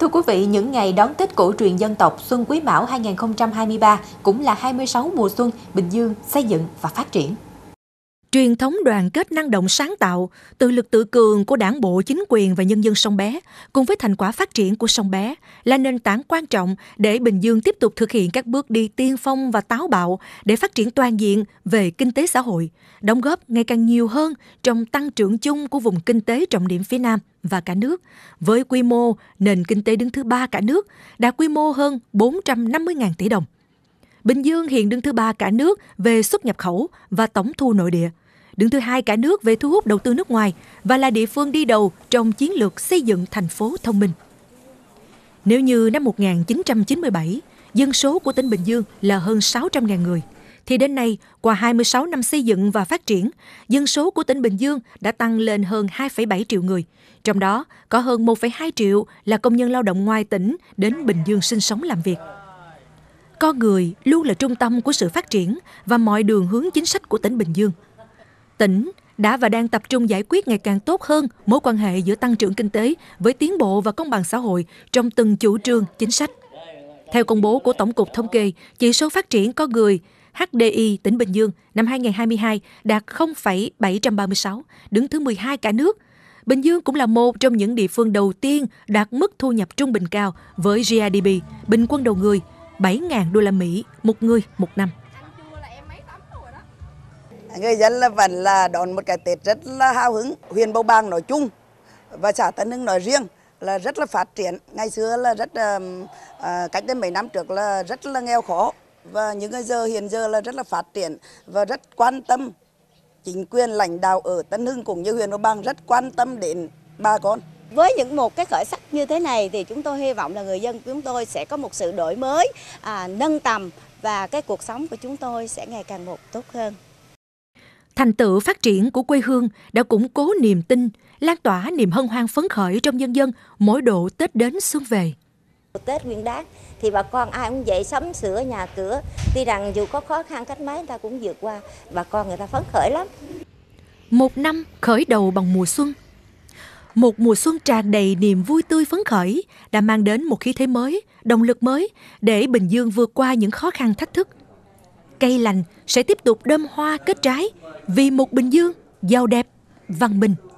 Thưa quý vị, những ngày đón Tết cổ truyền dân tộc Xuân Quý Mão 2023 cũng là 26 mùa xuân Bình Dương xây dựng và phát triển truyền thống đoàn kết năng động sáng tạo, tự lực tự cường của đảng bộ, chính quyền và nhân dân sông Bé, cùng với thành quả phát triển của sông Bé là nền tảng quan trọng để Bình Dương tiếp tục thực hiện các bước đi tiên phong và táo bạo để phát triển toàn diện về kinh tế xã hội, đóng góp ngày càng nhiều hơn trong tăng trưởng chung của vùng kinh tế trọng điểm phía Nam và cả nước, với quy mô nền kinh tế đứng thứ ba cả nước, đạt quy mô hơn 450.000 tỷ đồng. Bình Dương hiện đứng thứ ba cả nước về xuất nhập khẩu và tổng thu nội địa, đứng thứ hai cả nước về thu hút đầu tư nước ngoài và là địa phương đi đầu trong chiến lược xây dựng thành phố thông minh. Nếu như năm 1997, dân số của tỉnh Bình Dương là hơn 600.000 người, thì đến nay, qua 26 năm xây dựng và phát triển, dân số của tỉnh Bình Dương đã tăng lên hơn 2,7 triệu người. Trong đó, có hơn 1,2 triệu là công nhân lao động ngoài tỉnh đến Bình Dương sinh sống làm việc. Con người luôn là trung tâm của sự phát triển và mọi đường hướng chính sách của tỉnh Bình Dương. Tỉnh đã và đang tập trung giải quyết ngày càng tốt hơn mối quan hệ giữa tăng trưởng kinh tế với tiến bộ và công bằng xã hội trong từng chủ trương chính sách. Theo công bố của Tổng cục Thống kê, chỉ số phát triển con người HDI tỉnh Bình Dương năm 2022 đạt 0,736, đứng thứ 12 cả nước. Bình Dương cũng là một trong những địa phương đầu tiên đạt mức thu nhập trung bình cao với GDP bình quân đầu người 7.000 đô la Mỹ một người một năm. Người dân là vẫn là đón một cái Tết rất là hào hứng. Huyện Bầu Bang nói chung và xã Tân Hưng nói riêng là rất là phát triển. Ngày xưa là rất à, cách đến mấy năm trước là rất là nghèo khó và những người giờ hiện giờ là rất là phát triển và rất quan tâm chính quyền lãnh đạo ở Tân Hưng cũng như huyện Bầu Bang rất quan tâm đến bà con với những một cái khởi sắc như thế này thì chúng tôi hy vọng là người dân chúng tôi sẽ có một sự đổi mới, à, nâng tầm và cái cuộc sống của chúng tôi sẽ ngày càng một tốt hơn. Thành tựu phát triển của quê hương đã củng cố niềm tin, lan tỏa niềm hân hoan phấn khởi trong nhân dân mỗi độ Tết đến xuân về. Tết nguyên đáng thì bà con ai cũng dậy sắm sửa nhà cửa tuy rằng dù có khó khăn cách mấy người ta cũng vượt qua bà con người ta phấn khởi lắm một năm khởi đầu bằng mùa xuân một mùa xuân tràn đầy niềm vui tươi phấn khởi đã mang đến một khí thế mới, động lực mới để Bình Dương vượt qua những khó khăn thách thức. Cây lành sẽ tiếp tục đơm hoa kết trái vì một Bình Dương giàu đẹp, văn minh.